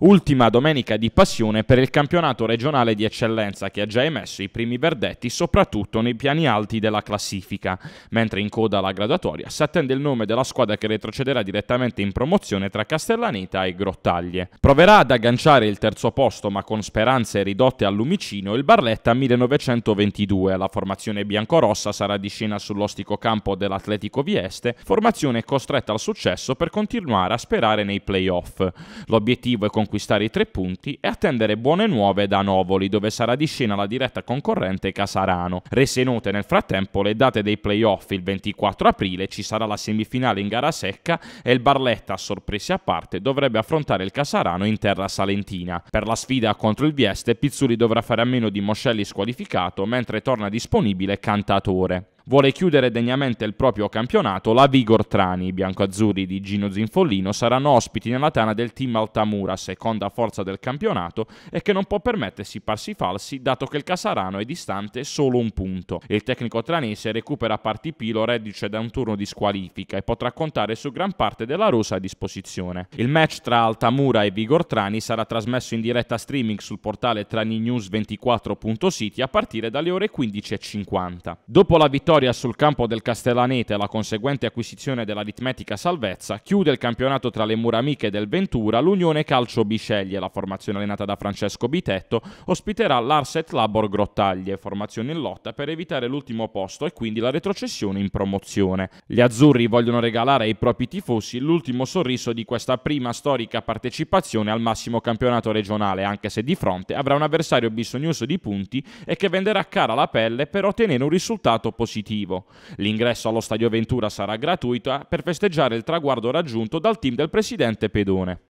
Ultima domenica di passione per il campionato regionale di eccellenza che ha già emesso i primi verdetti soprattutto nei piani alti della classifica, mentre in coda alla graduatoria si attende il nome della squadra che retrocederà direttamente in promozione tra Castellaneta e Grottaglie. Proverà ad agganciare il terzo posto ma con speranze ridotte al lumicino il Barletta 1922. La formazione biancorossa sarà di scena sull'ostico campo dell'Atletico Vieste, formazione costretta al successo per continuare a sperare nei playoff. L'obiettivo è con conquistare i tre punti e attendere buone nuove da Novoli, dove sarà di scena la diretta concorrente Casarano. Rese note nel frattempo le date dei playoff il 24 aprile, ci sarà la semifinale in gara secca e il Barletta, a sorprese a parte, dovrebbe affrontare il Casarano in terra salentina. Per la sfida contro il Vieste, Pizzuli dovrà fare a meno di Moscelli squalificato, mentre torna disponibile Cantatore vuole chiudere degnamente il proprio campionato la Vigor Trani. I biancoazzurri di Gino Zinfollino saranno ospiti nella tana del team Altamura, seconda forza del campionato e che non può permettersi passi falsi dato che il Casarano è distante solo un punto. Il tecnico tranese recupera Partipilo reddice da un turno di squalifica e potrà contare su gran parte della rosa a disposizione. Il match tra Altamura e Vigor Trani sarà trasmesso in diretta streaming sul portale traninews24.city a partire dalle ore 15.50. Dopo la vittoria vittoria sul campo del Castellaneta e la conseguente acquisizione dell'aritmetica salvezza, chiude il campionato tra le mura amiche del Ventura l'Unione Calcio Bisceglie, la formazione allenata da Francesco Bitetto, ospiterà l'Arset Labor Grottaglie, formazione in lotta per evitare l'ultimo posto e quindi la retrocessione in promozione. Gli azzurri vogliono regalare ai propri tifosi l'ultimo sorriso di questa prima storica partecipazione al massimo campionato regionale, anche se di fronte avrà un avversario bisognoso di punti e che venderà cara la pelle per ottenere un risultato positivo positivo. L'ingresso allo Stadio Ventura sarà gratuito per festeggiare il traguardo raggiunto dal team del presidente Pedone.